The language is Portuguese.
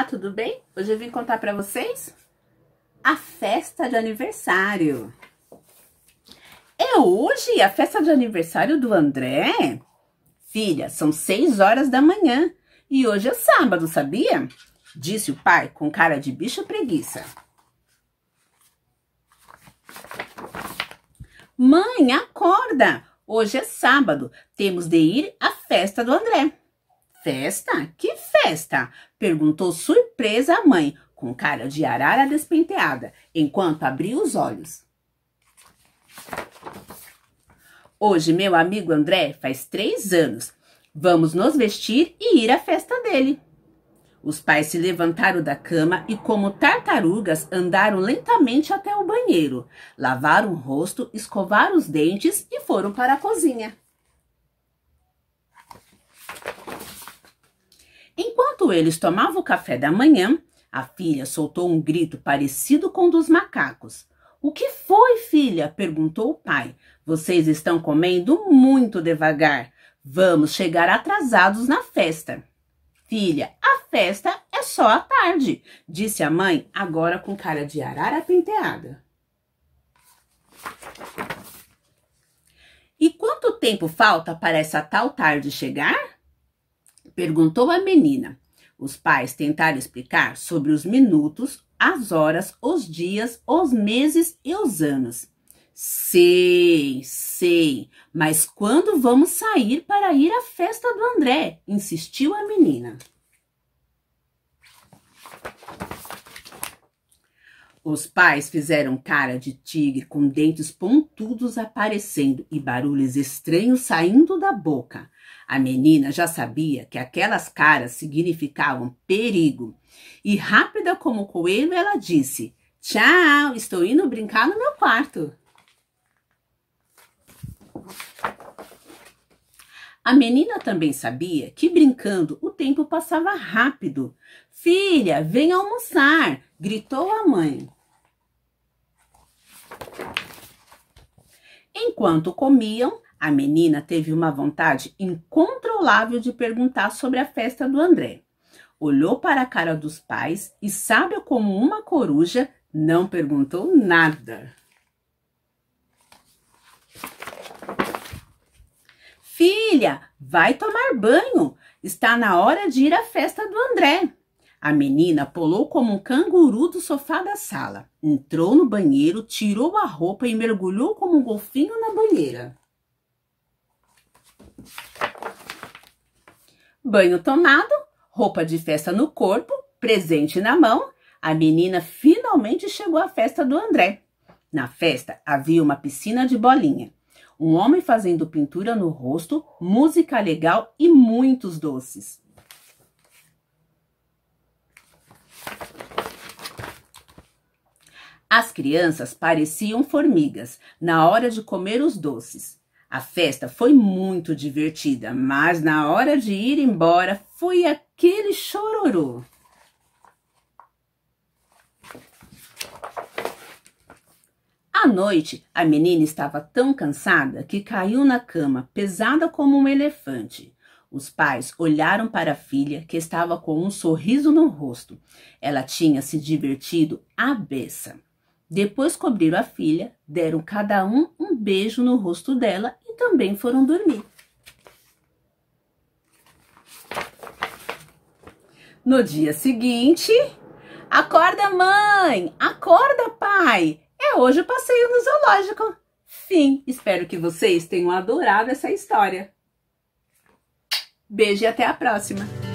Olá, tudo bem? Hoje eu vim contar para vocês a festa de aniversário. É hoje a festa de aniversário do André? Filha, são seis horas da manhã e hoje é sábado, sabia? Disse o pai com cara de bicho preguiça. Mãe, acorda! Hoje é sábado, temos de ir à festa do André. Festa? Que festa? festa? Perguntou surpresa a mãe, com cara de arara despenteada, enquanto abriu os olhos. Hoje, meu amigo André faz três anos. Vamos nos vestir e ir à festa dele. Os pais se levantaram da cama e, como tartarugas, andaram lentamente até o banheiro, lavaram o rosto, escovaram os dentes e foram para a cozinha. Enquanto eles tomavam o café da manhã, a filha soltou um grito parecido com o dos macacos. O que foi, filha? perguntou o pai. Vocês estão comendo muito devagar. Vamos chegar atrasados na festa. Filha, a festa é só à tarde, disse a mãe, agora com cara de arara penteada. E quanto tempo falta para essa tal tarde chegar? Perguntou a menina. Os pais tentaram explicar sobre os minutos, as horas, os dias, os meses e os anos. Sei, sei, mas quando vamos sair para ir à festa do André? insistiu a menina. Os pais fizeram cara de tigre com dentes pontudos aparecendo e barulhos estranhos saindo da boca. A menina já sabia que aquelas caras significavam perigo. E rápida como o coelho, ela disse: Tchau, estou indo brincar no meu quarto. A menina também sabia que brincando o tempo passava rápido. Filha, vem almoçar, gritou a mãe. Enquanto comiam, a menina teve uma vontade incontrolável de perguntar sobre a festa do André. Olhou para a cara dos pais e, sábio como uma coruja, não perguntou nada. Filha, vai tomar banho. Está na hora de ir à festa do André. A menina pulou como um canguru do sofá da sala, entrou no banheiro, tirou a roupa e mergulhou como um golfinho na banheira. Banho tomado, roupa de festa no corpo, presente na mão, a menina finalmente chegou à festa do André. Na festa havia uma piscina de bolinha, um homem fazendo pintura no rosto, música legal e muitos doces. As crianças pareciam formigas na hora de comer os doces. A festa foi muito divertida, mas na hora de ir embora foi aquele chororô. À noite, a menina estava tão cansada que caiu na cama, pesada como um elefante. Os pais olharam para a filha, que estava com um sorriso no rosto. Ela tinha se divertido à beça. Depois cobriram a filha, deram cada um um beijo no rosto dela e também foram dormir. No dia seguinte, acorda mãe, acorda pai. É hoje o passeio no zoológico. Fim. Espero que vocês tenham adorado essa história. Beijo e até a próxima.